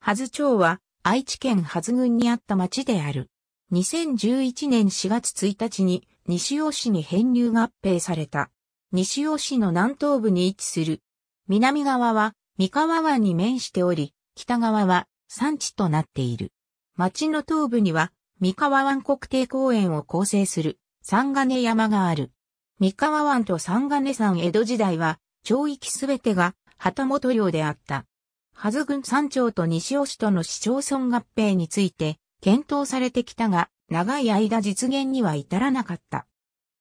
はず町は愛知県はず郡にあった町である。2011年4月1日に西尾市に編入合併された。西尾市の南東部に位置する。南側は三河湾に面しており、北側は山地となっている。町の東部には三河湾国定公園を構成する三金山がある。三河湾と三金山江戸時代は町域すべてが旗本領であった。ハズ郡山町と西尾市との市町村合併について検討されてきたが、長い間実現には至らなかった。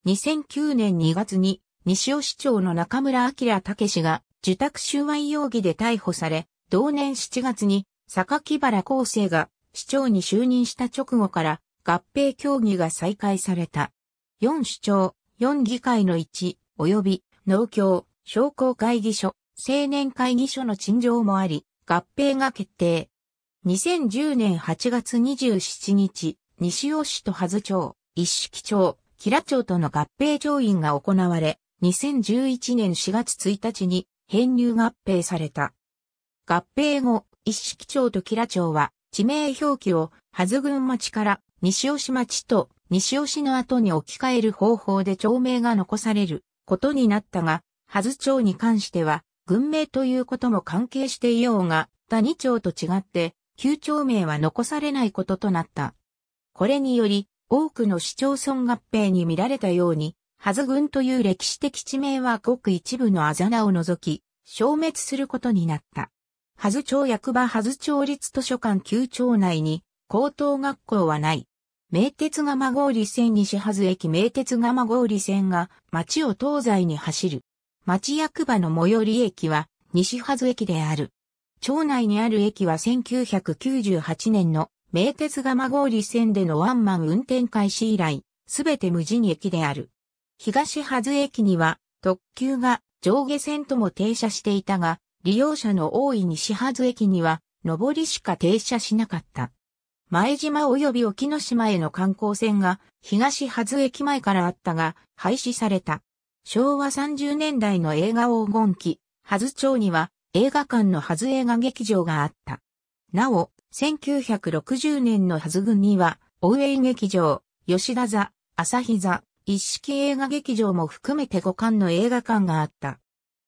2009年2月に西尾市長の中村明武氏が受託収賄容疑で逮捕され、同年7月に坂木原厚生が市長に就任した直後から合併協議が再開された。4市長、4議会の1、及び農協、商工会議所、青年会議所の陳情もあり、合併が決定。2010年8月27日、西尾市と羽津町、一式町、吉良町との合併調印が行われ、2011年4月1日に編入合併された。合併後、一式町と吉良町は地名表記を、羽津郡町から西尾市町と西尾市の後に置き換える方法で町名が残されることになったが、羽津町に関しては、軍名ということも関係していようが、他2町と違って、旧町名は残されないこととなった。これにより、多くの市町村合併に見られたように、はず軍という歴史的地名はごく一部のあざなを除き、消滅することになった。はず町役場はず町立図書館旧町内に高等学校はない。名鉄蒲郡線西はず駅名鉄蒲郡線が町を東西に走る。町役場の最寄り駅は西はず駅である。町内にある駅は1998年の名鉄蒲郡線でのワンマン運転開始以来、すべて無人駅である。東はず駅には特急が上下線とも停車していたが、利用者の多い西はず駅には上りしか停車しなかった。前島及び沖ノ島への観光船が東はず駅前からあったが廃止された。昭和30年代の映画黄金期、ハズ町には映画館のハズ映画劇場があった。なお、1960年のハズ郡には、大江劇場、吉田座、朝日座、一式映画劇場も含めて5館の映画館があった。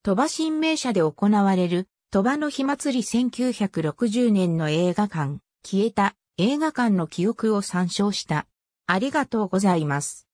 鳥羽新名社で行われる、鳥羽の火祭り1960年の映画館、消えた映画館の記憶を参照した。ありがとうございます。